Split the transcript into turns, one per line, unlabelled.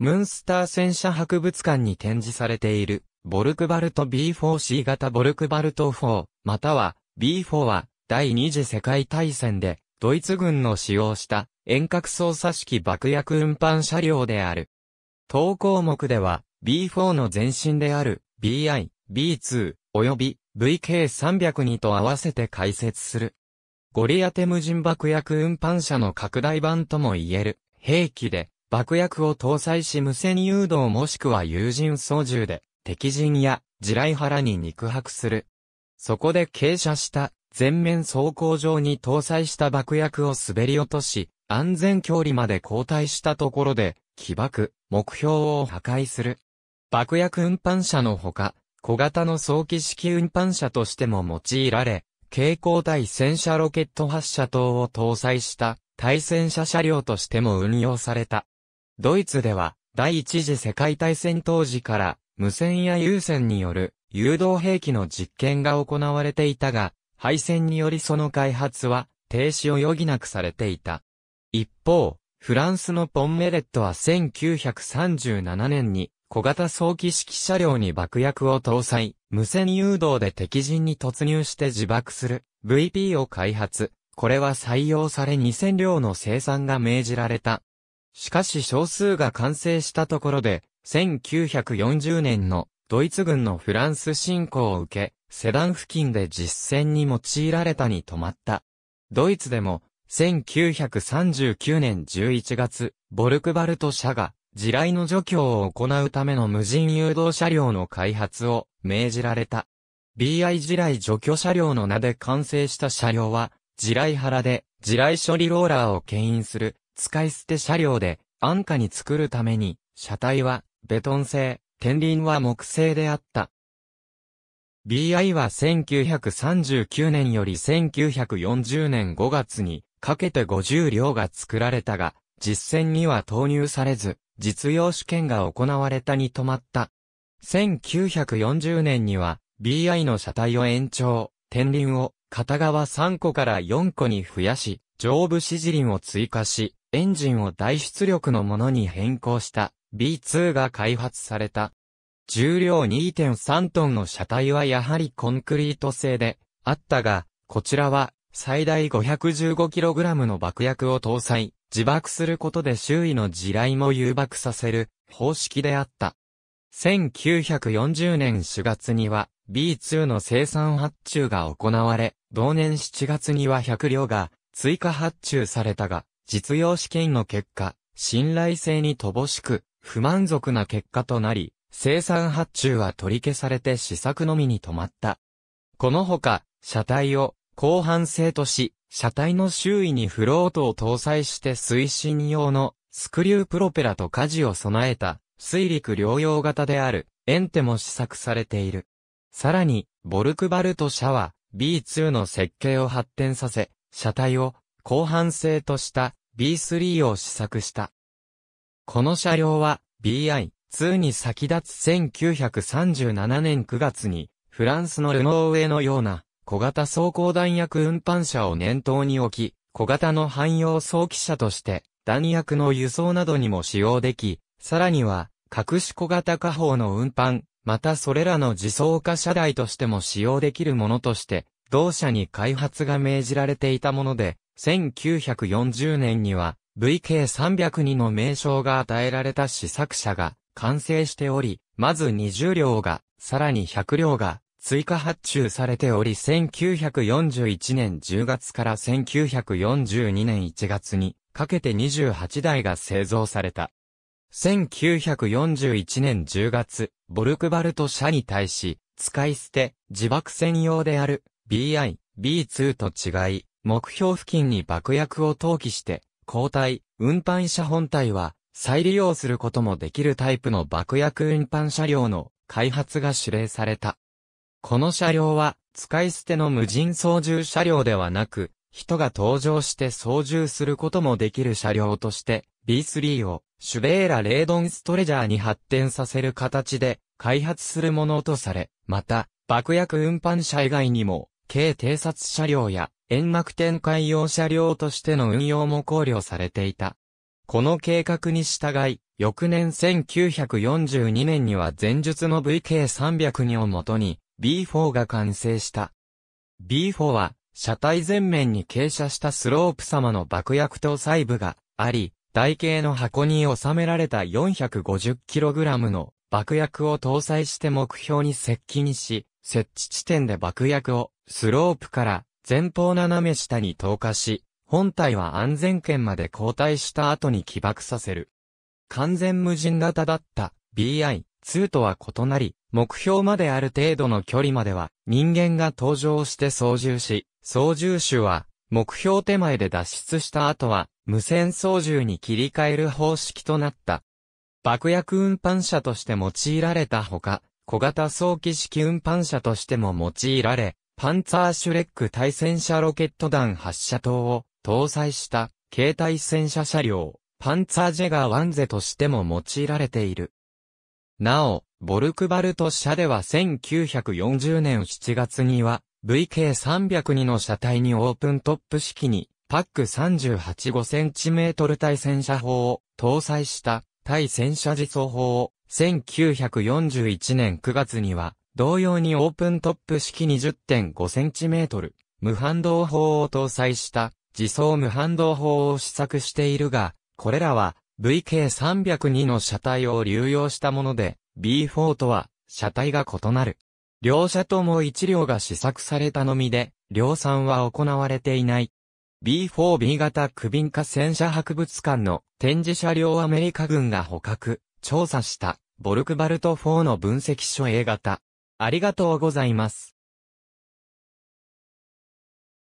ムンスター戦車博物館に展示されている、ボルクバルト B4C 型ボルクバルト4、または B4 は第二次世界大戦でドイツ軍の使用した遠隔操作式爆薬運搬車両である。当項目では B4 の前身である BI、B2 及び VK302 と合わせて解説する。ゴリアテ無人爆薬運搬車の拡大版とも言える兵器で爆薬を搭載し無線誘導もしくは友人操縦で、敵陣や地雷原に肉薄する。そこで傾斜した全面走行場に搭載した爆薬を滑り落とし、安全距離まで後退したところで、起爆、目標を破壊する。爆薬運搬車のほか、小型の早期式運搬車としても用いられ、蛍光対戦車ロケット発射等を搭載した対戦車車両としても運用された。ドイツでは、第一次世界大戦当時から、無線や有線による誘導兵器の実験が行われていたが、敗戦によりその開発は停止を余儀なくされていた。一方、フランスのポンメレットは1937年に小型早期式車両に爆薬を搭載、無線誘導で敵陣に突入して自爆する VP を開発。これは採用され2000両の生産が命じられた。しかし少数が完成したところで、1940年のドイツ軍のフランス侵攻を受け、セダン付近で実戦に用いられたに止まった。ドイツでも、1939年11月、ボルクバルト社が、地雷の除去を行うための無人誘導車両の開発を命じられた。BI 地雷除去車両の名で完成した車両は、地雷原で地雷処理ローラーを牽引する使い捨て車両で安価に作るために、車体はベトン製、天輪は木製であった。BI は1939年より1940年5月にかけて50両が作られたが、実戦には投入されず、実用試験が行われたに止まった。1940年には BI の車体を延長、天輪を片側3個から4個に増やし、上部指示輪を追加し、エンジンを大出力のものに変更した B2 が開発された。重量2.3トンの車体はやはりコンクリート製であったが、こちらは最大 515kg の爆薬を搭載、自爆することで周囲の地雷も誘爆させる方式であった。1940年4月には B2 の生産発注が行われ、同年7月には100両が追加発注されたが、実用試験の結果、信頼性に乏しく、不満足な結果となり、生産発注は取り消されて試作のみに止まった。このほか、車体を後半性とし、車体の周囲にフロートを搭載して推進用のスクリュープロペラと舵を備えた水陸両用型であるエンテも試作されている。さらに、ボルクバルト社は B2 の設計を発展させ、車体を後半性とした B3 を試作した。この車両は BI2 に先立つ1937年9月にフランスのルノー上のような小型走行弾薬運搬車を念頭に置き、小型の汎用装機車として弾薬の輸送などにも使用でき、さらには各種小型火砲の運搬、またそれらの自走化車台としても使用できるものとして、同社に開発が命じられていたもので、1940年には VK302 の名称が与えられた試作車が完成しており、まず20両が、さらに100両が追加発注されており、1941年10月から1942年1月にかけて28台が製造された。1941年10月、ボルクバルト社に対し、使い捨て、自爆専用である、BI、B2 と違い、目標付近に爆薬を投棄して、交代、運搬車本体は、再利用することもできるタイプの爆薬運搬車両の開発が指令された。この車両は、使い捨ての無人操縦車両ではなく、人が搭乗して操縦することもできる車両として、B3 をシュベーラ・レードン・ストレジャーに発展させる形で開発するものとされ、また、爆薬運搬車以外にも、軽偵察車両や円幕展開用車両としての運用も考慮されていた。この計画に従い、翌年1942年には前述の VK302 をもとに B4 が完成した。B4 は車体前面に傾斜したスロープ様の爆薬搭載部があり、台形の箱に収められた 450kg の爆薬を搭載して目標に接近し、設置地点で爆薬をスロープから前方斜め下に投下し、本体は安全圏まで後退した後に起爆させる。完全無人型だった BI-2 とは異なり、目標まである程度の距離までは人間が登場して操縦し、操縦手は目標手前で脱出した後は無線操縦に切り替える方式となった。爆薬運搬車として用いられたほか、小型早期式運搬車としても用いられ、パンツァーシュレック対戦車ロケット弾発射灯を搭載した携帯戦車車両、パンツァージェガーワンゼとしても用いられている。なお、ボルクバルト社では1940年7月には、VK302 の車体にオープントップ式に、パック3 8 5トル対戦車砲を搭載した対戦車自走砲を1941年9月には、同様にオープントップ式 20.5cm、無反動砲を搭載した自走無反動砲を試作しているが、これらは VK302 の車体を流用したもので、B4 とは車体が異なる。両車とも一両が試作されたのみで、量産は行われていない。B4B 型区ン化戦車博物館の展示車両アメリカ軍が捕獲。調査した、ボルクバルト4の分析書 A 型。ありがとうございます。